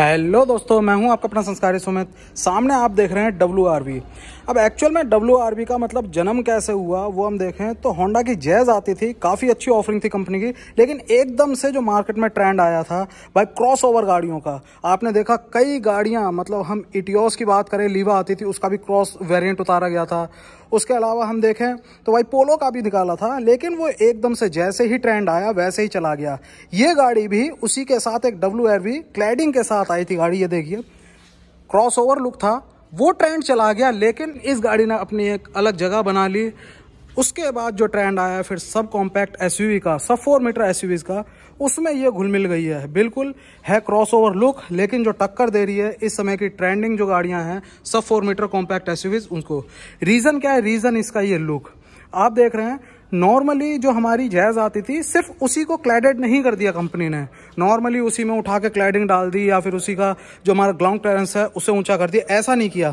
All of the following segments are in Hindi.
हेलो दोस्तों मैं हूं आपका अपना संस्कारी सुमित सामने आप देख रहे हैं डब्ल्यू अब एक्चुअल में डब्ल्यू का मतलब जन्म कैसे हुआ वो हम देखें तो होंडा की जैज आती थी काफ़ी अच्छी ऑफरिंग थी कंपनी की लेकिन एकदम से जो मार्केट में ट्रेंड आया था भाई क्रॉस ओवर गाड़ियों का आपने देखा कई गाड़ियाँ मतलब हम इटियोस की बात करें लीवा आती थी उसका भी क्रॉस वेरियंट उतारा गया था उसके अलावा हम देखें तो भाई पोलो का भी निकाला था लेकिन वो एकदम से जैसे ही ट्रेंड आया वैसे ही चला गया ये गाड़ी भी उसी के साथ एक डब्ल्यू आर वी क्लैडिंग के साथ आई थी गाड़ी ये देखिए क्रॉस ओवर लुक था वो ट्रेंड चला गया लेकिन इस गाड़ी ने अपनी एक अलग जगह बना ली उसके बाद जो ट्रेंड आया फिर सब कॉम्पैक्ट एस का सब फोर मीटर एस का उसमें ये घुल मिल गई है बिल्कुल है क्रॉस ओवर लुक लेकिन जो टक्कर दे रही है इस समय की ट्रेंडिंग जो गाड़ियां हैं सब फोर मीटर कॉम्पैक्ट एस उनको रीज़न क्या है रीज़न इसका ये लुक आप देख रहे हैं नॉर्मली जो हमारी जैज़ आती थी सिर्फ उसी को क्लैडेड नहीं कर दिया कंपनी ने नॉर्मली उसी में उठा के क्लैडिंग डाल दी या फिर उसी का जो हमारा ग्राउंड क्लियरेंस है उसे ऊंचा कर दिया ऐसा नहीं किया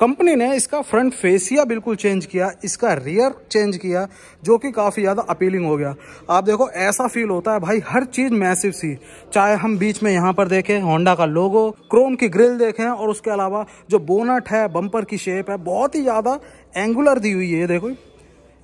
कंपनी ने इसका फ्रंट फेसिया बिल्कुल चेंज किया इसका रियर चेंज किया जो कि काफ़ी ज़्यादा अपीलिंग हो गया आप देखो ऐसा फील होता है भाई हर चीज़ मैसिव सी चाहे हम बीच में यहाँ पर देखें होंडा का लोगो क्रोम की ग्रिल देखें और उसके अलावा जो बोनट है बम्पर की शेप है बहुत ही ज़्यादा एंगुलर दी हुई है देखो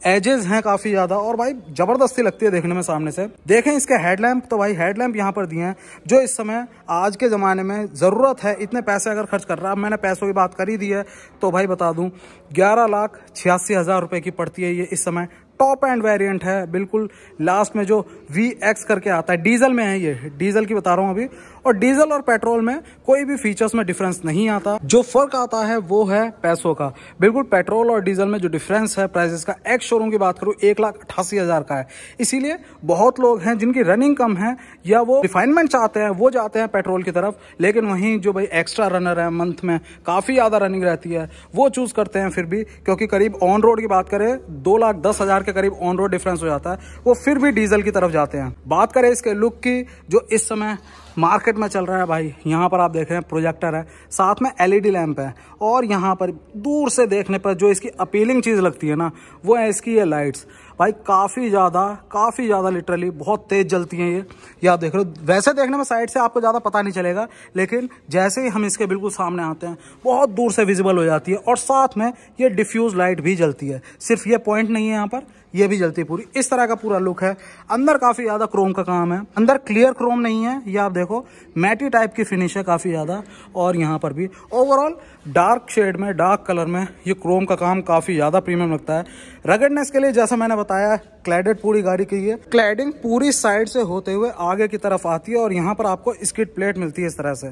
एजेस हैं काफी ज्यादा और भाई जबरदस्ती लगती है देखने में सामने से देखें इसके हेडलैम्प तो भाई हेडलैम्प यहाँ पर दिए हैं जो इस समय आज के ज़माने में ज़रूरत है इतने पैसे अगर खर्च कर रहा है मैंने पैसों की बात कर ही दी है तो भाई बता दूँ ग्यारह लाख छियासी हज़ार रुपये की पड़ती है ये इस समय टॉप एंड वेरिएंट है बिल्कुल लास्ट में जो वी एक्स करके आता है डीजल में है ये डीजल की बता रहा हूँ अभी और डीजल और पेट्रोल में कोई भी फीचर्स में डिफरेंस नहीं आता जो फर्क आता है वो है पैसों का बिल्कुल पेट्रोल और डीजल में जो डिफरेंस है प्राइसेस का एक्स शोरूम की बात करूँ एक लाख अट्ठासी हजार का है इसीलिए बहुत लोग हैं जिनकी रनिंग कम है या वो रिफाइनमेंट चाहते हैं वो जाते हैं पेट्रोल की तरफ लेकिन वहीं जो भाई एक्स्ट्रा रनर है मंथ में काफी ज्यादा रनिंग रहती है वो चूज करते हैं फिर भी क्योंकि करीब ऑन रोड की बात करें दो लाख दस हजार के करीब ऑन रोड डिफरेंस हो जाता है वो फिर भी डीजल की तरफ जाते हैं बात करें इसके लुक की जो इस समय मार्केट में चल रहा है भाई यहाँ पर आप देख रहे हैं प्रोजेक्टर है साथ में एलईडी लैंप है और यहाँ पर दूर से देखने पर जो इसकी अपीलिंग चीज़ लगती है ना वो है इसकी ये लाइट्स भाई काफ़ी ज़्यादा काफ़ी ज़्यादा लिटरली बहुत तेज़ जलती हैं ये ये आप देख रहे हो वैसे देखने में साइड से आपको ज़्यादा पता नहीं चलेगा लेकिन जैसे ही हम इसके बिल्कुल सामने आते हैं बहुत दूर से विजिबल हो जाती है और साथ में ये डिफ्यूज़ लाइट भी जलती है सिर्फ ये पॉइंट नहीं है यहाँ पर ये भी जलती है पूरी इस तरह का पूरा लुक है अंदर काफ़ी ज़्यादा क्रोम का काम है अंदर क्लियर क्रोम नहीं है ये आप देखो मैटी टाइप की फिनिश है काफ़ी ज़्यादा और यहाँ पर भी ओवरऑल डार्क शेड में डार्क कलर में ये क्रोम का काम काफ़ी ज़्यादा प्रीमियम लगता है रगडनेस के लिए जैसा मैंने बताया क्लैडेड पूरी गाड़ी की है क्लैडिंग पूरी साइड से होते हुए आगे की तरफ आती है और यहाँ पर आपको स्किट प्लेट मिलती है इस तरह से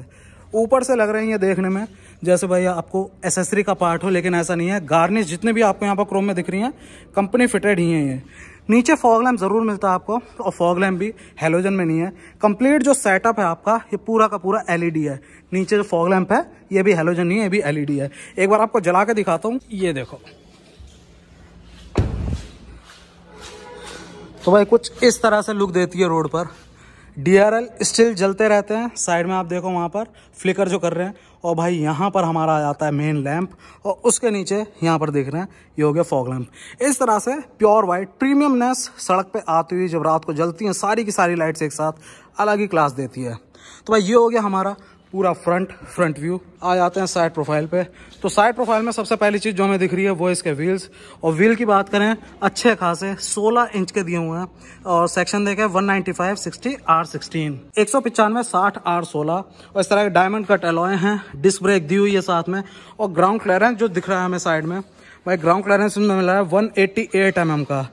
ऊपर से लग रही है देखने में जैसे भाई आपको एसेसरी का पार्ट हो लेकिन ऐसा नहीं है गार्निश जितने भी आपको यहाँ पर क्रोम में दिख रही हैं कंपनी फिटेड ही है ये नीचे फॉग लैम्प ज़रूर मिलता है आपको और फॉग लैम्प भी हेलोजन में नहीं है कंप्लीट जो सेटअप है आपका ये पूरा का पूरा एलईडी है नीचे जो फॉग लैम्प है ये भी हेलोजन नहीं है ये भी एलईडी है एक बार आपको जला के दिखाता हूँ ये देखो तो भाई कुछ इस तरह से लुक देती है रोड पर एल स्टिल जलते रहते हैं साइड में आप देखो वहाँ पर फ्लिकर जो कर रहे हैं और भाई यहाँ पर हमारा आ जाता है मेन लैंप और उसके नीचे यहाँ पर देख रहे हैं ये हो गया फॉग लैंप इस तरह से प्योर वाइट प्रीमियमनेस सड़क पे आती हुई जब रात को जलती हैं सारी की सारी लाइट्स एक साथ अलग ही क्लास देती है तो भाई ये हो गया हमारा पूरा फ्रंट फ्रंट व्यू आ जाते हैं साइड प्रोफाइल पे तो साइड प्रोफाइल में सबसे पहली चीज़ जो हमें दिख रही है वो इसके व्हील्स और व्हील की बात करें अच्छे खासे 16 इंच के दिए हुए हैं और सेक्शन देखें 195 सिक्सटी आर सिक्सटीन एक सौ पचानवे साठ आर सोलह और इस तरह के डायमंड कट एलोए हैं डिस्क ब्रेक दी हुई है साथ में और ग्राउंड क्लियरेंस जो दिख रहा है हमें साइड में भाई ग्राउंड क्लियरेंस में मिला है one eighty eight M M का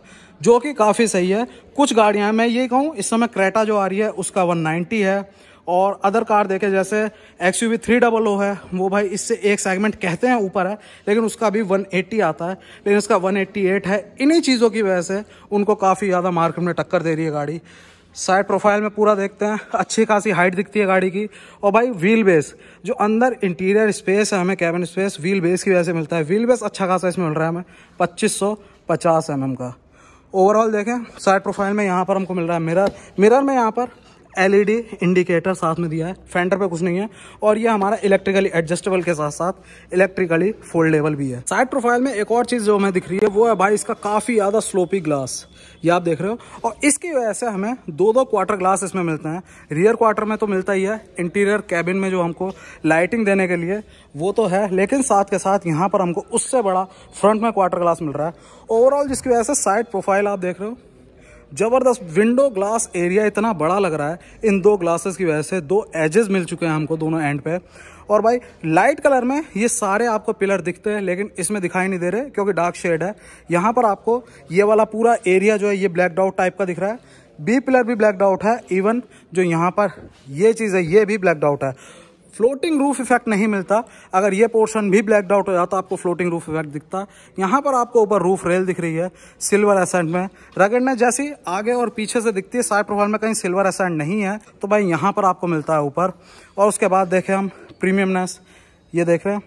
जो कि काफ़ी सही है कुछ गाड़ियाँ मैं ये कहूँ इस समय क्रेटा जो आ रही है उसका वन नाइनटी है और अदर कार देखे जैसे X U three double O है वो भाई इससे एक सेगमेंट कहते हैं ऊपर है लेकिन उसका भी 180 आता है लेकिन उसका 188 है इन्हीं चीज़ों की वजह से उनको काफ़ी ज़्यादा मार्केट में टक्कर दे रही है गाड़ी साइड प्रोफाइल में पूरा देखते हैं अच्छी खासी हाइट दिखती है गाड़ी की और भाई व्हील बेस जो अंदर इंटीरियर स्पेस है हमें कैबिन स्पेस व्हील बेस की वजह से मिलता है व्हील बेस अच्छा खासा इसमें मिल रहा है हमें पच्चीस सौ पचास एम का ओवरऑल देखें साइड प्रोफाइल में यहाँ पर हमको मिल रहा है मिरर मिरर में यहाँ पर एलईडी इंडिकेटर साथ में दिया है फेंडर पे कुछ नहीं है और ये हमारा इलेक्ट्रिकली एडजस्टेबल के साथ साथ इलेक्ट्रिकली फोल्डेबल भी है साइड प्रोफाइल में एक और चीज़ जो हमें दिख रही है वो है भाई इसका काफ़ी ज़्यादा स्लोपी ग्लास ये आप देख रहे हो और इसकी वजह से हमें दो दो क्वार्टर ग्लास इसमें मिलते हैं रियर क्वार्टर में तो मिलता ही है इंटीरियर कैबिन में जो हमको लाइटिंग देने के लिए वो तो है लेकिन साथ के साथ यहाँ पर हमको उससे बड़ा फ्रंट में क्वार्टर ग्लास मिल रहा है ओवरऑल जिसकी वजह से साइड प्रोफाइल आप देख रहे हो ज़बरदस्त विंडो ग्लास एरिया इतना बड़ा लग रहा है इन दो ग्लासेस की वजह से दो एजेस मिल चुके हैं हमको दोनों एंड पे और भाई लाइट कलर में ये सारे आपको पिलर दिखते हैं लेकिन इसमें दिखाई नहीं दे रहे क्योंकि डार्क शेड है यहाँ पर आपको ये वाला पूरा एरिया जो है ये ब्लैक डाउट टाइप का दिख रहा है बी पिलर भी ब्लैक डाउट है इवन जो यहाँ पर ये चीज़ है ये भी ब्लैक डाउट है फ्लोटिंग रूफ इफेक्ट नहीं मिलता अगर ये पोर्शन भी ब्लैकड आउट हो जाता आपको फ्लोटिंग रूफ इफेक्ट दिखता यहाँ पर आपको ऊपर रूफ रेल दिख रही है सिल्वर एसेंट में रगड़ने जैसी आगे और पीछे से दिखती है साइड प्रोफाइल में कहीं सिल्वर एसेंट नहीं है तो भाई यहाँ पर आपको मिलता है ऊपर और उसके बाद देखें हम प्रीमियमनेस ये देख रहे हैं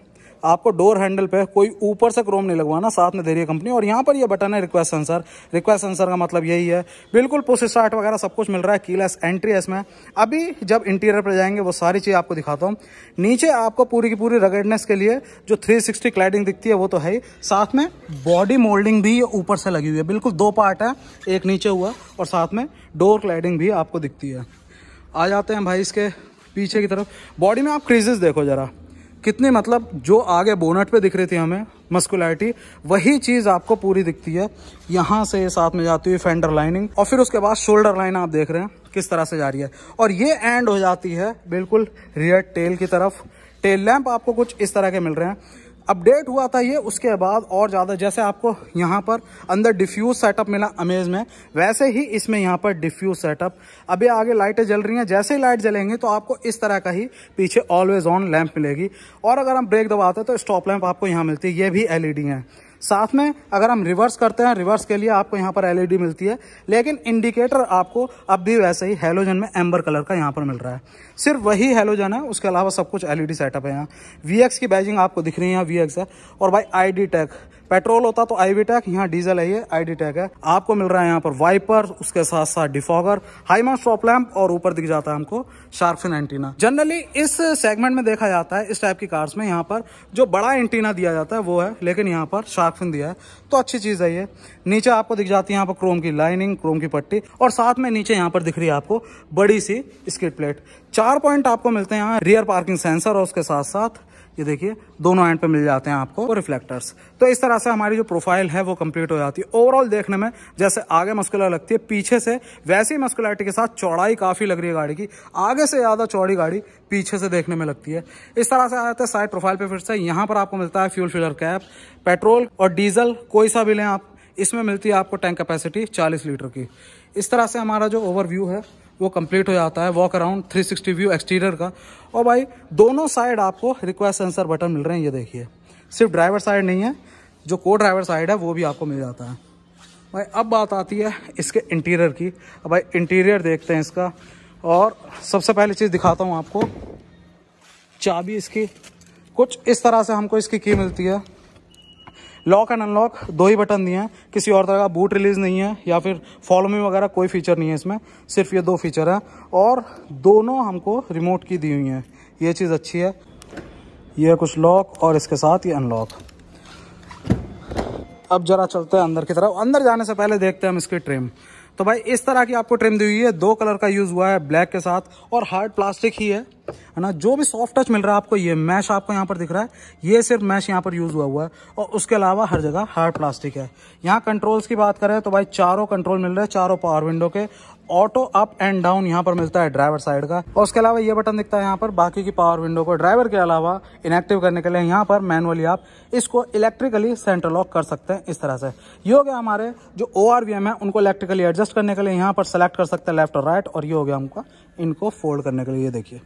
आपको डोर हैंडल पे कोई ऊपर से क्रोम नहीं लगवाना साथ में दे रही है कंपनी और यहाँ पर ये बटन है रिक्वेस्ट सेंसर रिक्वेस्ट सेंसर का मतलब यही है बिल्कुल पोसे स्टार्ट वगैरह सब कुछ मिल रहा है कीलेस एंट्री है इसमें अभी जब इंटीरियर पर जाएंगे वो सारी चीज़ आपको दिखाता हूँ नीचे आपको पूरी की पूरी रगेडनेस के लिए जो थ्री सिक्सटी क्लाइडिंग दिखती है वो तो है ही साथ में बॉडी मोल्डिंग भी ऊपर से लगी हुई है बिल्कुल दो पार्ट है एक नीचे हुआ और साथ में डोर क्लाइडिंग भी आपको दिखती है आ जाते हैं भाई इसके पीछे की तरफ बॉडी में आप क्रीजेस देखो ज़रा कितने मतलब जो आगे बोनट पे दिख रही थी हमें मस्कुलरिटी वही चीज़ आपको पूरी दिखती है यहाँ से साथ में जाती हुई फेंडर लाइनिंग और फिर उसके बाद शोल्डर लाइन आप देख रहे हैं किस तरह से जा रही है और ये एंड हो जाती है बिल्कुल रियर टेल की तरफ टेल लैंप आपको कुछ इस तरह के मिल रहे हैं अपडेट हुआ था ये उसके बाद और ज़्यादा जैसे आपको यहाँ पर अंदर डिफ्यूज़ सेटअप मिला अमेज में वैसे ही इसमें यहाँ पर डिफ्यूज़ सेटअप अभी आगे लाइटें जल रही हैं जैसे ही लाइट जलेंगे तो आपको इस तरह का ही पीछे ऑलवेज ऑन लैंप मिलेगी और अगर हम ब्रेक दबाते हैं तो स्टॉप लैंप आपको यहाँ मिलती है ये भी एल ई हैं साथ में अगर हम रिवर्स करते हैं रिवर्स के लिए आपको यहाँ पर एलईडी मिलती है लेकिन इंडिकेटर आपको अब भी वैसे ही हेलोजन में एम्बर कलर का यहाँ पर मिल रहा है सिर्फ वही हेलोजन है उसके अलावा सब कुछ एलईडी सेटअप है यहाँ वी की बैजिंग आपको दिख रही है यहाँ वी है और भाई आई टेक पेट्रोल होता तो आईवी टैक यहाँ डीजल है ये आईडी टैक है आपको मिल रहा है यहाँ पर वाइपर उसके साथ साथ डिफॉगर हाईमा स्टॉप लैम्प और ऊपर दिख जाता है हमको शार्पसन एंटीना जनरली इस सेगमेंट में देखा जाता है इस टाइप की कार्स में यहाँ पर जो बड़ा एंटीना दिया जाता है वो है लेकिन यहाँ पर शार्पसन दिया है तो अच्छी चीज़ है ये नीचे आपको दिख जाती है यहाँ पर क्रोम की लाइनिंग क्रोम की पट्टी और साथ में नीचे यहाँ पर दिख रही है आपको बड़ी सी स्किट प्लेट चार पॉइंट आपको मिलते हैं यहाँ रियर पार्किंग सेंसर और उसके साथ साथ ये देखिए दोनों एंड पे मिल जाते हैं आपको रिफ्लेक्टर्स तो इस तरह से हमारी जो प्रोफाइल है वो कंप्लीट हो जाती है ओवरऑल देखने में जैसे आगे मस्कुलर लगती है पीछे से वैसी मस्कुलरिटी के साथ चौड़ाई काफ़ी लग रही है गाड़ी की आगे से ज़्यादा चौड़ी गाड़ी पीछे से देखने में लगती है इस तरह से आ जाता है साइड प्रोफाइल पे फिर से यहाँ पर आपको मिलता है फ्यूल फिलर कैप पेट्रोल और डीजल कोई सा भी लें आप इसमें मिलती है आपको टैंक कैपेसिटी चालीस लीटर की इस तरह से हमारा जो ओवरव्यू है वो कंप्लीट हो जाता है वॉक अराउंड 360 व्यू एक्सटीरियर का और भाई दोनों साइड आपको रिक्वेस्ट सेंसर बटन मिल रहे हैं ये देखिए सिर्फ ड्राइवर साइड नहीं है जो को ड्राइवर साइड है वो भी आपको मिल जाता है भाई अब बात आती है इसके इंटीरियर की अब भाई इंटीरियर देखते हैं इसका और सबसे पहली चीज़ दिखाता हूँ आपको चाबी इसकी कुछ इस तरह से हमको इसकी की मिलती है लॉक एंड अनलॉक दो ही बटन दिए हैं किसी और तरह का बूट रिलीज नहीं है या फिर फॉलो वगैरह कोई फीचर नहीं है इसमें सिर्फ ये दो फीचर हैं और दोनों हमको रिमोट की दी हुई हैं ये चीज़ अच्छी है ये कुछ लॉक और इसके साथ ये अनलॉक अब जरा चलते हैं अंदर की तरफ अंदर जाने से पहले देखते हैं हम इसकी ट्रिम तो भाई इस तरह की आपको ट्रिम दी हुई है दो कलर का यूज़ हुआ है ब्लैक के साथ और हार्ड प्लास्टिक ही है है ना जो भी सॉफ्ट टच मिल रहा है आपको ये मैश आपको यहाँ पर दिख रहा है ये सिर्फ मैश यहाँ पर यूज़ हुआ हुआ है और उसके अलावा हर जगह हार्ड प्लास्टिक है यहाँ कंट्रोल्स की बात करें तो भाई चारों कंट्रोल मिल रहे हैं चारों पावर विंडो के ऑटो अप एंड डाउन यहाँ पर मिलता है ड्राइवर साइड का और उसके अलावा ये बटन दिखता है यहाँ पर बाकी की पावर विंडो को ड्राइवर के अलावा इनएक्टिव करने के लिए यहाँ पर मैनुअली आप इसको इलेक्ट्रिकली सेंटर लॉक कर सकते हैं इस तरह से ये हो गया हमारे जो ओ आर वी एम है उनको इलेक्ट्रिकली एडजस्ट करने के लिए यहाँ पर सेलेक्ट कर सकते हैं लेफ्ट और राइट और ये हो गया हमको इनको फोल्ड करने के लिए ये देखिए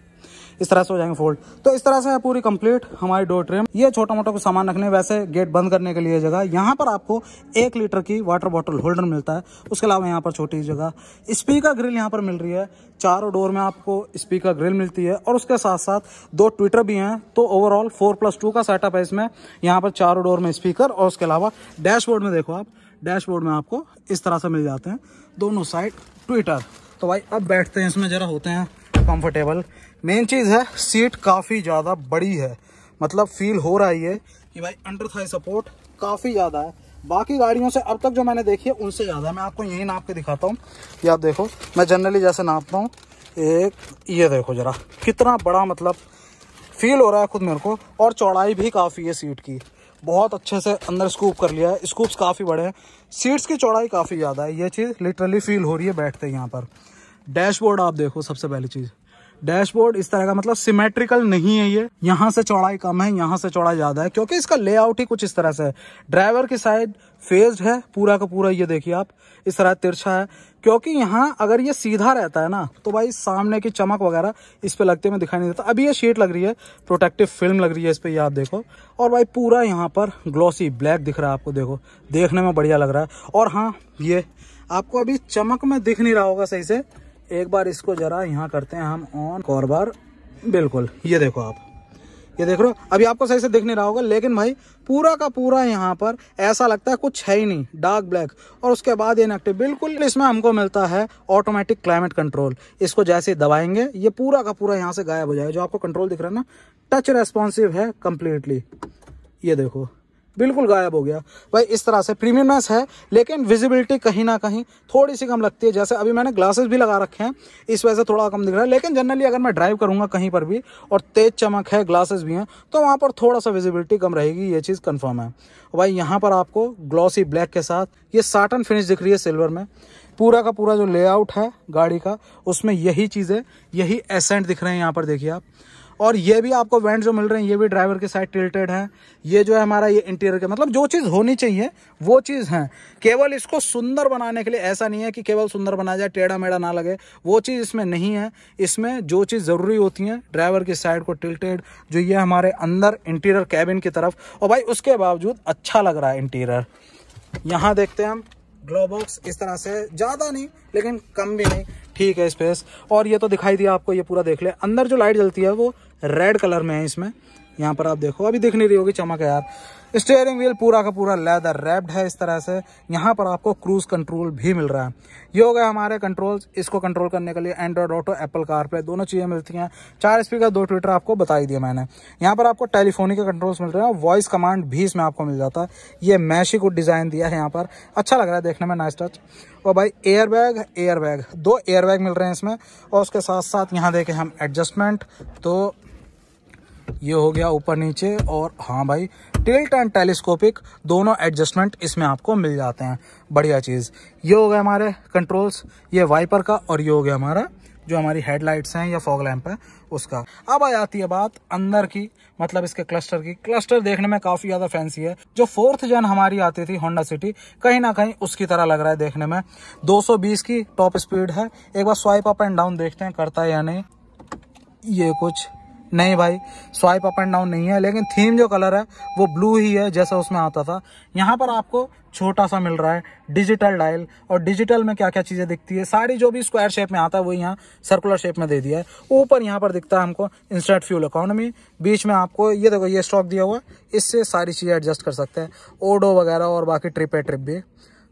इस तरह से हो जाएंगे फोल्ड तो इस तरह से है पूरी कंप्लीट हमारी डोर ट्रेम ये छोटा मोटा को सामान रखने वैसे गेट बंद करने के लिए जगह यहाँ पर आपको एक लीटर की वाटर बॉटल होल्डर मिलता है उसके अलावा यहाँ पर छोटी जगह स्पीकर ग्रिल यहाँ पर मिल रही है चारों डोर में आपको स्पीकर ग्रिल मिलती है और उसके साथ साथ दो ट्विटर भी हैं तो ओवरऑल फोर प्लस टू का सेटअप है इसमें यहाँ पर चारों डोर में स्पीकर और उसके अलावा डैशबोर्ड में देखो आप डैशबोर्ड में आपको इस तरह से मिल जाते हैं दोनों साइड ट्विटर तो भाई अब बैठते हैं इसमें ज़रा होते हैं कंफर्टेबल मेन चीज़ है सीट काफ़ी ज़्यादा बड़ी है मतलब फील हो रहा है ये कि भाई अंडर थाई सपोर्ट काफ़ी ज़्यादा है बाकी गाड़ियों से अब तक जो मैंने देखी है उनसे ज़्यादा मैं आपको यही नाप के दिखाता हूँ ये आप देखो मैं जनरली जैसे नापता हूँ एक ये देखो ज़रा कितना बड़ा मतलब फील हो रहा है खुद मेरे को और चौड़ाई भी काफ़ी है सीट की बहुत अच्छे से अंदर स्कूप कर लिया है स्कूप्स काफ़ी बड़े हैं सीट्स की चौड़ाई काफ़ी ज़्यादा है ये चीज़ लिटरली फील हो रही है बैठते यहाँ पर डैशबोर्ड आप देखो सबसे पहली चीज़ डैशबोर्ड इस तरह का मतलब सिमेट्रिकल नहीं है ये यहाँ से चौड़ाई कम है यहाँ से चौड़ाई ज्यादा है क्योंकि इसका लेआउट ही कुछ इस तरह से है ड्राइवर की साइड फेज्ड है पूरा का पूरा ये देखिए आप इस तरह तिरछा है क्योंकि यहाँ अगर ये सीधा रहता है ना तो भाई सामने की चमक वगैरह इस पे लगते में दिखाई नहीं देता अभी ये शीट लग रही है प्रोटेक्टिव फिल्म लग रही है इस ये आप देखो और भाई पूरा यहाँ पर ग्लॉसी ब्लैक दिख रहा है आपको देखो देखने में बढ़िया लग रहा है और हाँ ये आपको अभी चमक में दिख नहीं रहा होगा सही से एक बार इसको जरा यहाँ करते हैं हम ऑन और बार बिल्कुल ये देखो आप ये देख रहे हो अभी आपको सही से दिख नहीं रहा होगा लेकिन भाई पूरा का पूरा यहाँ पर ऐसा लगता है कुछ है ही नहीं डार्क ब्लैक और उसके बाद ये नेक्टिव बिल्कुल इसमें हमको मिलता है ऑटोमेटिक क्लाइमेट कंट्रोल इसको जैसे दबाएंगे ये पूरा का पूरा यहाँ से गायब हो जाएगा जो आपको कंट्रोल दिख रहा है ना टच रेस्पॉन्सिव है कम्प्लीटली ये देखो बिल्कुल गायब हो गया भाई इस तरह से प्रीमियमनेस है लेकिन विजिबिलिटी कहीं ना कहीं थोड़ी सी कम लगती है जैसे अभी मैंने ग्लासेस भी लगा रखे हैं इस वजह से थोड़ा कम दिख रहा है लेकिन जनरली अगर मैं ड्राइव करूँगा कहीं पर भी और तेज चमक है ग्लासेस भी हैं तो वहाँ पर थोड़ा सा विजिबिलिटी कम रहेगी ये चीज़ कन्फर्म है भाई यहाँ पर आपको ग्लॉसी ब्लैक के साथ ये साटन फिनिश दिख रही है सिल्वर में पूरा का पूरा जो लेआउट है गाड़ी का उसमें यही चीज़ें यही एसेंट दिख रहे हैं यहाँ पर देखिए आप और ये भी आपको वेंट जो मिल रहे हैं ये भी ड्राइवर के साइड टिल्टेड हैं ये जो है हमारा ये इंटीरियर का मतलब जो चीज़ होनी चाहिए वो चीज़ है केवल इसको सुंदर बनाने के लिए ऐसा नहीं है कि केवल सुंदर बनाया जाए टेढ़ा मेढ़ा ना लगे वो चीज़ इसमें नहीं है इसमें जो चीज़ ज़रूरी होती है ड्राइवर की साइड को टिल्टेड जो ये हमारे अंदर इंटीरियर कैबिन की तरफ और भाई उसके बावजूद अच्छा लग रहा है इंटीरियर यहाँ देखते हैं हम ग्लो बॉक्स इस तरह से ज़्यादा नहीं लेकिन कम भी नहीं ठीक है स्पेस और ये तो दिखाई दिया आपको ये पूरा देख ले अंदर जो लाइट जलती है वो रेड कलर में है इसमें यहाँ पर आप देखो अभी देख नहीं रही होगी चमक है यार स्टेयरिंग व्हील पूरा का पूरा लेदर रैप्ड है इस तरह से यहाँ पर आपको क्रूज कंट्रोल भी मिल रहा है ये हो गए हमारे कंट्रोल्स इसको कंट्रोल करने के लिए एंड्रॉयड ऑटो एप्पल कारप्ले दोनों चीज़ें मिलती हैं चार स्पीकर दो ट्विटर आपको बता ही दिया मैंने यहाँ पर आपको टेलीफोनी के कंट्रोल्स मिल रहे हैं वॉइस कमांड भी इसमें आपको मिल जाता है ये मैशी को डिज़ाइन दिया है यहाँ पर अच्छा लग रहा है देखने में नाइस टच और भाई एयर बैग एयर बैग दो एयर बैग मिल रहे हैं इसमें और उसके साथ साथ यहाँ देखें हम एडजस्टमेंट तो ये हो गया ऊपर नीचे और हाँ भाई टिल्ट एंड टेलीस्कोपिक दोनों एडजस्टमेंट इसमें आपको मिल जाते हैं बढ़िया चीज़ ये हो गया हमारे कंट्रोल्स ये वाइपर का और ये हो गया हमारा जो हमारी हेडलाइट्स हैं या फॉग लैंप है उसका अब आ जाती है बात अंदर की मतलब इसके क्लस्टर की क्लस्टर देखने में काफी ज्यादा फैंसी है जो फोर्थ जन हमारी आती थी होंडा सिटी कहीं ना कहीं उसकी तरह लग रहा है देखने में 220 की टॉप स्पीड है एक बार स्वाइप अप एंड डाउन देखते हैं करता है या नहीं ये कुछ नहीं भाई स्वाइप अप एंड डाउन नहीं है लेकिन थीम जो कलर है वो ब्लू ही है जैसा उसमें आता था यहाँ पर आपको छोटा सा मिल रहा है डिजिटल डायल और डिजिटल में क्या क्या चीज़ें दिखती है सारी जो भी स्क्वायर शेप में आता है वो यहाँ सर्कुलर शेप में दे दिया है ऊपर यहाँ पर दिखता है हमको इंस्टेंट फ्यूल इकोनॉमी बीच में आपको ये देखो ये स्टॉक दिया हुआ इससे सारी चीज़ें एडजस्ट कर सकते हैं ओडो वगैरह और बाकी ट्रिप है ट्रिप भी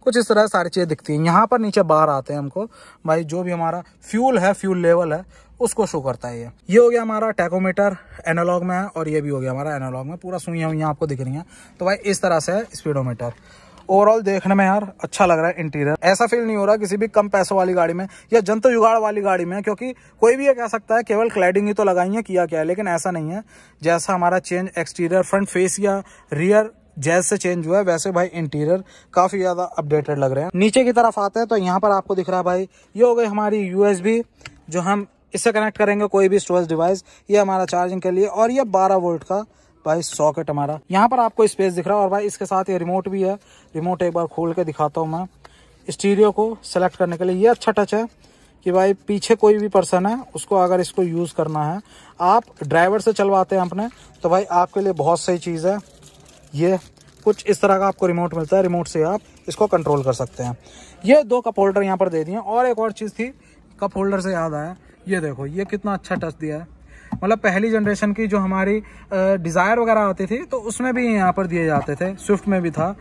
कुछ इस तरह सारी चीज़ें दिखती हैं यहाँ पर नीचे बाहर आते हैं हमको भाई जो भी हमारा फ्यूल है फ्यूल लेवल है उसको शो करता है ये ये हो गया हमारा टैकोमीटर एनालॉग में है और ये भी हो गया हमारा एनालॉग में पूरा सुइया हुई आपको दिख रही हैं तो भाई इस तरह से स्पीडोमीटर ओवरऑल देखने में यार अच्छा लग रहा है इंटीरियर ऐसा फील नहीं हो रहा किसी भी कम पैसों वाली गाड़ी में या जंतु जुगाड़ वाली गाड़ी में क्योंकि कोई भी ये कह सकता है केवल क्लैडिंग ही तो लगाई है किया क्या है लेकिन ऐसा नहीं है जैसा हमारा चेंज एक्सटीरियर फ्रंट फेस या रियर जैसे चेंज हुआ है वैसे भाई इंटीरियर काफ़ी ज़्यादा अपडेटेड लग रहे हैं नीचे की तरफ आते हैं तो यहाँ पर आपको दिख रहा है भाई ये हो गई हमारी यूएसबी जो हम इससे कनेक्ट करेंगे कोई भी स्टोरेज डिवाइस ये हमारा चार्जिंग के लिए और ये बारह वोल्ट का भाई सॉकेट हमारा यहाँ पर आपको स्पेस दिख रहा है और भाई इसके साथ ये रिमोट भी है रिमोट एक बार खोल के दिखाता हूँ मैं स्टीरियो को सेलेक्ट करने के लिए ये अच्छा टच है कि भाई पीछे कोई भी पर्सन है उसको अगर इसको यूज़ करना है आप ड्राइवर से चलवाते हैं अपने तो भाई आपके लिए बहुत सही चीज़ है ये कुछ इस तरह का आपको रिमोट मिलता है रिमोट से आप इसको कंट्रोल कर सकते हैं ये दो कप होल्डर यहाँ पर दे दिए और एक और चीज़ थी कप होल्डर से याद आया ये देखो ये कितना अच्छा टच दिया है मतलब पहली जनरेशन की जो हमारी डिज़ायर वगैरह आती थी तो उसमें भी यहाँ पर दिए जाते थे स्विफ्ट में भी था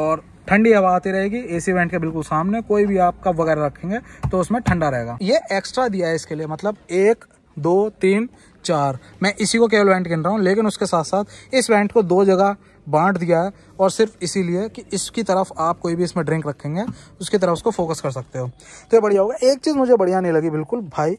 और ठंडी हवा आती रहेगी एसी वेंट के बिल्कुल सामने कोई भी आप कप वगैरह रखेंगे तो उसमें ठंडा रहेगा ये एक्स्ट्रा दिया है इसके लिए मतलब एक दो तीन चार मैं इसी को केवल वेंट गिन रहा हूँ लेकिन उसके साथ साथ इस वेंट को दो जगह बांट दिया है और सिर्फ इसीलिए कि इसकी तरफ आप कोई भी इसमें ड्रिंक रखेंगे उसकी तरफ उसको फोकस कर सकते हो तो ये बढ़िया होगा एक चीज़ मुझे बढ़िया नहीं लगी बिल्कुल भाई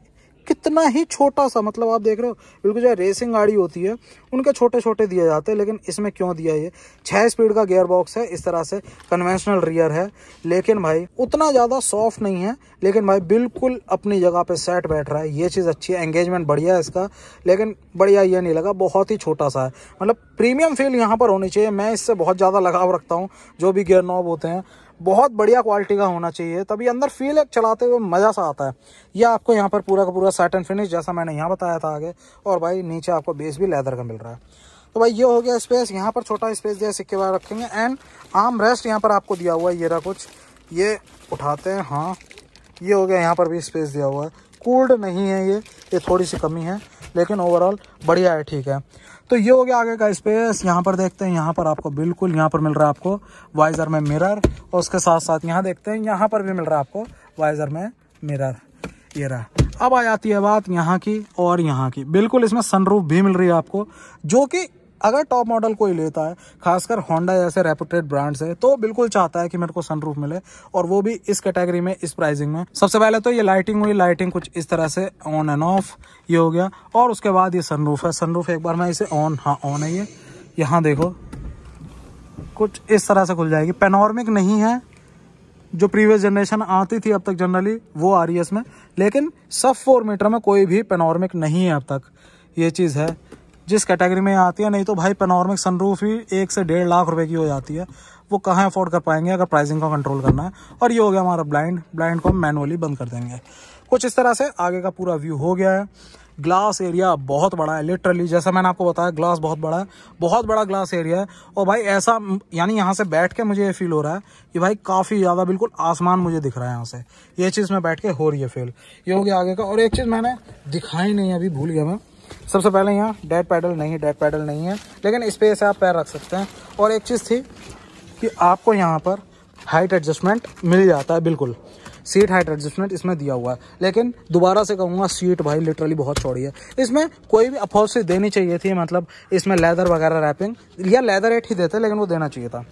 कितना ही छोटा सा मतलब आप देख रहे हो बिल्कुल जो रेसिंग गाड़ी होती है उनके छोटे छोटे दिए जाते हैं लेकिन इसमें क्यों दिया ये छः स्पीड का गेयर बॉक्स है इस तरह से कन्वेंशनल रियर है लेकिन भाई उतना ज़्यादा सॉफ्ट नहीं है लेकिन भाई बिल्कुल अपनी जगह पर सेट बैठ रहा है ये चीज़ अच्छी है एंगेजमेंट बढ़िया है इसका लेकिन बढ़िया ये नहीं लगा बहुत ही छोटा सा है मतलब प्रीमियम फील यहाँ पर होनी चाहिए मैं इससे बहुत ज़्यादा लगाव रखता हूँ जो भी गेयर नॉब होते हैं बहुत बढ़िया क्वालिटी का होना चाहिए तभी अंदर फील एक चलाते हुए मज़ा सा आता है यह आपको यहाँ पर पूरा का पूरा सेट एंड फिनिश जैसा मैंने यहाँ बताया था आगे और भाई नीचे आपको बेस भी लेदर का मिल रहा है तो भाई ये हो गया स्पेस यहाँ पर छोटा स्पेस दिया सिक्के बाद रखेंगे एंड आम रेस्ट यहाँ पर आपको दिया हुआ है ये रहा कुछ ये उठाते हैं हाँ ये हो गया यहाँ पर भी स्पेस दिया हुआ है कूल्ड नहीं है ये ये थोड़ी सी कमी है लेकिन ओवरऑल बढ़िया है ठीक है तो ये हो गया आगे का स्पेस यहाँ पर देखते हैं यहाँ पर आपको बिल्कुल यहाँ पर मिल रहा है आपको वाइज़र में मिरर और उसके साथ साथ यहाँ देखते हैं यहाँ पर भी मिल रहा है आपको वाइज़र में मिरर ये रहा अब आ जाती है बात यहाँ की और यहाँ की बिल्कुल इसमें सनरूफ भी मिल रही है आपको जो कि अगर टॉप मॉडल कोई लेता है खासकर होंडा जैसे रेपुटेड ब्रांड है तो बिल्कुल चाहता है कि मेरे को सनरूफ मिले और वो भी इस कैटेगरी में इस प्राइसिंग में सबसे पहले तो ये लाइटिंग हुई लाइटिंग कुछ इस तरह से ऑन एंड ऑफ ये हो गया और उसके बाद ये सनरूफ है सनरूफ एक बार मैं इसे ऑन हाँ ऑन है ये यहाँ देखो कुछ इस तरह से खुल जाएगी पेनॉर्मिक नहीं है जो प्रीवियस जनरेशन आती थी अब तक जनरली वो आ रही है इसमें लेकिन सब फोर मीटर में कोई भी पेनॉर्मिक नहीं है अब तक ये चीज़ है जिस कैटेगरी में आती है नहीं तो भाई पेनॉर्मिक सनरूफ ही एक से डेढ़ लाख रुपए की हो जाती है वो कहाँ अफोर्ड कर पाएंगे अगर प्राइसिंग का कंट्रोल करना है और ये हो गया हमारा ब्लाइंड ब्लाइंड को हम मैनुअली बंद कर देंगे कुछ इस तरह से आगे का पूरा व्यू हो गया है ग्लास एरिया बहुत बड़ा है लिटरली जैसा मैंने आपको बताया ग्लास बहुत बड़ा है बहुत बड़ा ग्लास एरिया है और भाई ऐसा यानी यहाँ से बैठ के मुझे ये फील हो रहा है कि भाई काफ़ी ज़्यादा बिल्कुल आसमान मुझे दिख रहा है यहाँ से ये चीज़ में बैठ के हो रही है फील ये हो गया आगे का और एक चीज़ मैंने दिखाई नहीं अभी भूल गया मैं सबसे पहले यहाँ डेड पैडल नहीं है डेड पैडल नहीं है लेकिन इस है आप पैर रख सकते हैं और एक चीज़ थी कि आपको यहाँ पर हाइट एडजस्टमेंट मिल जाता है बिल्कुल सीट हाइट एडजस्टमेंट इसमें दिया हुआ है लेकिन दोबारा से कहूँगा सीट भाई लिटरली बहुत चौड़ी है इसमें कोई भी अफोर्स देनी चाहिए थी मतलब इसमें लेदर वगैरह रैपिंग या लेदर एट ही देते लेकिन वो देना चाहिए था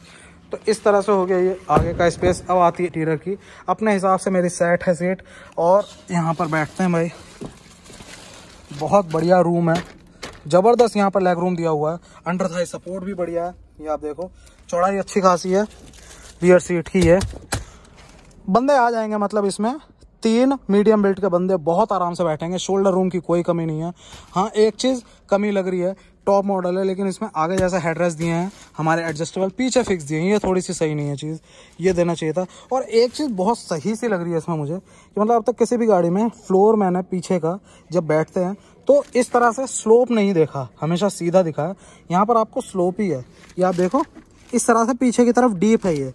तो इस तरह से हो गया ये आगे का स्पेस अब आती है टीरर की अपने हिसाब से मेरी सेट है सीट और यहाँ पर बैठते हैं भाई बहुत बढ़िया रूम है ज़बरदस्त यहाँ पर लेग रूम दिया हुआ है अंडर थाई सपोर्ट भी बढ़िया है ये आप देखो चौड़ाई अच्छी खासी है बियर सीट की है बंदे आ जाएंगे मतलब इसमें तीन मीडियम बिल्ट के बंदे बहुत आराम से बैठेंगे शोल्डर रूम की कोई कमी नहीं है हाँ एक चीज़ कमी लग रही है टॉप मॉडल है लेकिन इसमें आगे जैसा हेडरेस्ट दिए हैं हमारे एडजस्टेबल पीछे फिक्स दिए हैं ये थोड़ी सी सही नहीं है चीज़ ये देना चाहिए था और एक चीज़ बहुत सही सी लग रही है इसमें मुझे कि मतलब अब तक किसी भी गाड़ी में फ्लोर मैंने पीछे का जब बैठते हैं तो इस तरह से स्लोप नहीं देखा हमेशा सीधा दिखा है यहाँ पर आपको स्लोप ही है ये आप देखो इस तरह से पीछे की तरफ डीप है ये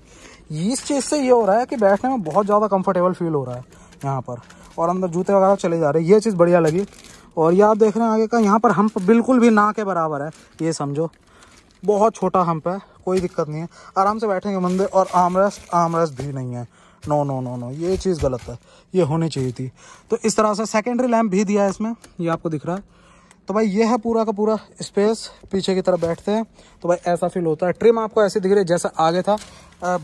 इस चीज़ से ये हो रहा है कि बैठने में बहुत ज़्यादा कम्फर्टेबल फील हो रहा है यहाँ पर और अंदर जूते वगैरह चले जा रहे हैं ये चीज़ बढ़िया लगी और ये आप देख रहे हैं आगे का यहाँ पर हम्प बिल्कुल भी ना के बराबर है ये समझो बहुत छोटा हम्प है कोई दिक्कत नहीं है आराम से बैठेंगे मंदिर और आमरेस्ट आमरेस्ट भी नहीं है नो नो नो नो ये चीज़ गलत है ये होनी चाहिए थी तो इस तरह से सेकेंडरी लैम्प भी दिया है इसमें ये आपको दिख रहा है तो भाई ये है पूरा का पूरा स्पेस पीछे की तरफ बैठते हैं तो भाई ऐसा फील होता है ट्रिम आपको ऐसे दिख रही है जैसा आगे था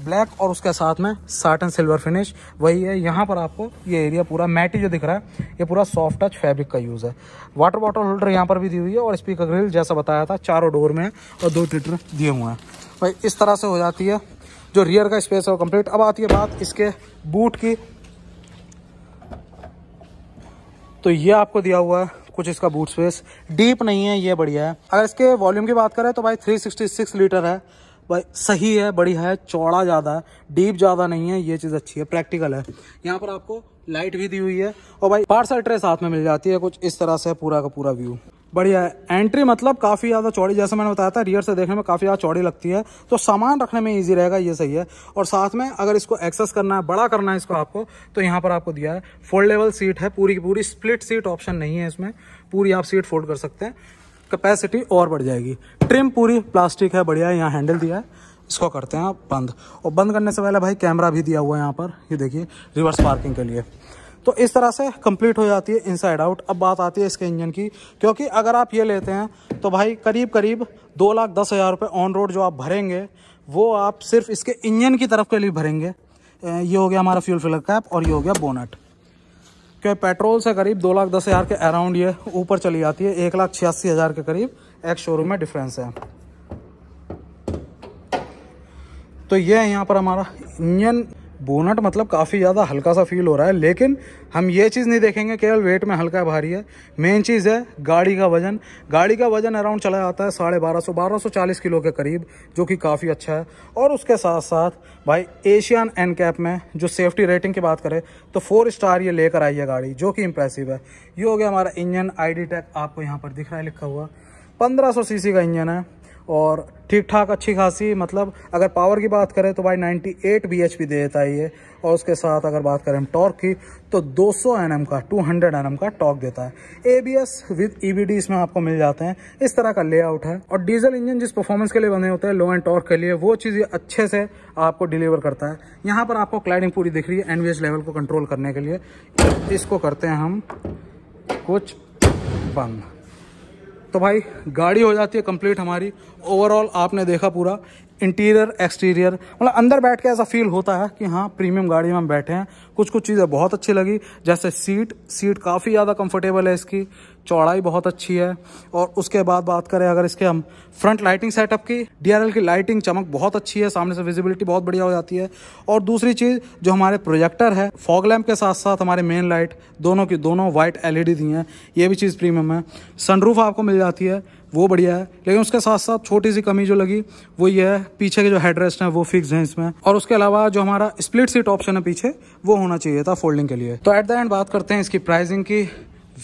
ब्लैक और उसके साथ में साट एंड सिल्वर फिनिश वही है यहाँ पर आपको ये एरिया पूरा मैटी जो दिख रहा है ये पूरा सॉफ्ट टच फैब्रिक का यूज़ है वाटर बॉटल होल्डर यहाँ पर भी दी हुई है और स्पीकर ग्रिल जैसा बताया था चारों डोर में और दो टीटर दिए हुए हैं भाई इस तरह से हो जाती है जो रियर का स्पेस है वो कंप्लीट अब आती है बात इसके बूट की तो ये आपको दिया हुआ है कुछ इसका बूट स्पेस डीप नहीं है ये बढ़िया है अगर इसके वॉल्यूम की बात करें तो भाई 366 लीटर है भाई सही है बढ़िया है चौड़ा ज़्यादा है डीप ज़्यादा नहीं है ये चीज़ अच्छी है प्रैक्टिकल है यहाँ पर आपको लाइट भी दी हुई है और भाई पार्सल ट्रे साथ में मिल जाती है कुछ इस तरह से पूरा का पूरा व्यू बढ़िया है एंट्री मतलब काफ़ी ज़्यादा चौड़ी जैसे मैंने बताया था रियर से देखने में काफ़ी ज़्यादा चौड़ी लगती है तो सामान रखने में इजी रहेगा ये सही है और साथ में अगर इसको एक्सेस करना है बड़ा करना है इसको आपको तो यहाँ पर आपको दिया है फोल्डेबल सीट है पूरी की पूरी स्प्लिट सीट ऑप्शन नहीं है इसमें पूरी आप सीट फोल्ड कर सकते हैं कैपेसिटी और बढ़ जाएगी ट्रिम पूरी प्लास्टिक है बढ़िया है यहाँ हैंडल दिया है इसको करते हैं आप बंद और बंद करने से पहले भाई कैमरा भी दिया हुआ है यहाँ पर ये देखिए रिवर्स पार्किंग के लिए तो इस तरह से कंप्लीट हो जाती है इनसाइड आउट अब बात आती है इसके इंजन की क्योंकि अगर आप ये लेते हैं तो भाई करीब करीब दो लाख दस हज़ार रुपये ऑन रोड जो आप भरेंगे वो आप सिर्फ इसके इंजन की तरफ के लिए भरेंगे ये हो गया हमारा फ्यूल फिलर कैप और ये हो गया बोनट क्योंकि पेट्रोल से करीब दो लाख दस हज़ार के अराउंड ये ऊपर चली जाती है एक लाख छियासी हज़ार के करीब एक्स शोरूम में डिफरेंस है तो ये है यहाँ पर हमारा इंजन बोनट मतलब काफ़ी ज़्यादा हल्का सा फील हो रहा है लेकिन हम ये चीज़ नहीं देखेंगे केवल वेट में हल्का भारी है मेन चीज़ है गाड़ी का वजन गाड़ी का वजन अराउंड चला जाता है साढ़े बारह सौ बारह सौ चालीस किलो के करीब जो कि काफ़ी अच्छा है और उसके साथ साथ भाई एशियन एन कैप में जो सेफ्टी रेटिंग की बात करें तो फोर स्टार ये लेकर आई है गाड़ी जो कि इम्प्रेसिव है ये हो गया हमारा इंजन आई टेक आपको यहाँ पर दिख रहा है लिखा हुआ पंद्रह सौ का इंजन है और ठीक ठाक अच्छी खासी मतलब अगर पावर की बात करें तो भाई 98 एट बी एच दे देता है ये और उसके साथ अगर बात करें हम टॉर्क की तो 200 सौ का 200 हंड्रेड का टॉर्क देता है A B S with E B D इसमें आपको मिल जाते हैं इस तरह का लेआउट है और डीजल इंजन जिस परफॉर्मेंस के लिए बने होते हैं लो एंड टॉर्क के लिए वो चीज़ अच्छे से आपको डिलीवर करता है यहाँ पर आपको क्लाइडिंग पूरी दिख रही है एन लेवल को कंट्रोल करने के लिए इसको करते हैं हम कुछ बंद तो भाई गाड़ी हो जाती है कंप्लीट हमारी ओवरऑल आपने देखा पूरा इंटीरियर एक्सटीरियर मतलब अंदर बैठ के ऐसा फील होता है कि हाँ प्रीमियम गाड़ी में हम बैठे हैं कुछ कुछ चीज़ें बहुत अच्छी लगी जैसे सीट सीट काफ़ी ज़्यादा कंफर्टेबल है इसकी चौड़ाई बहुत अच्छी है और उसके बाद बात करें अगर इसके हम फ्रंट लाइटिंग सेटअप की डी की लाइटिंग चमक बहुत अच्छी है सामने से विजिबिलिटी बहुत बढ़िया हो जाती है और दूसरी चीज़ जो हमारे प्रोजेक्टर है फॉग लैम्प के साथ साथ हमारे मेन लाइट दोनों की दोनों वाइट एल दी हैं ये भी चीज़ प्रीमियम है सनरूफ आपको मिल जाती है वो बढ़िया है लेकिन उसके साथ साथ छोटी सी कमी जो लगी वो ये है पीछे के जो हेडरेस्ट है वो फिक्स है इसमें और उसके अलावा जो हमारा स्प्लिट सीट ऑप्शन है पीछे वो होना चाहिए था फोल्डिंग के लिए तो एट द एंड बात करते हैं इसकी प्राइसिंग की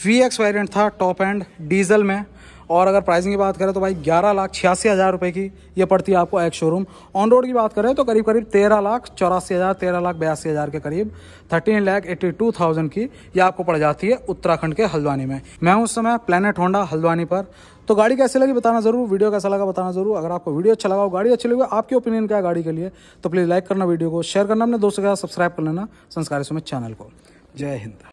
वी एक्स था टॉप एंड डीजल में और अगर प्राइसिंग की बात करें तो भाई ग्यारह लाख छियासी हज़ार रुपये की ये पड़ती है आपको एक शोरूम ऑन रोड की बात करें तो करीब करीब तेरह लाख चौरासी हज़ार तेरह लाख बयासी हज़ार के करीब thirteen lakh eighty two thousand की ये आपको पड़ जाती है उत्तराखंड के हल्द्वानी में मैं उस समय प्लानट होंडा हल्द्वानी पर तो गाड़ी कैसे लगी बताना जरूर वीडियो कैसा लगा बताना जरूर अगर आपको वीडियो अच्छा लगा हो गाड़ी अच्छी लगी आपकी ओपिनियन क्या है गाड़ी के लिए तो प्लीज़ लाइक करना वीडियो को शेयर करना अपने दोस्तों के साथ सब्सक्राइब कर लेना संस्कार सुमित चैनल को जय हिंद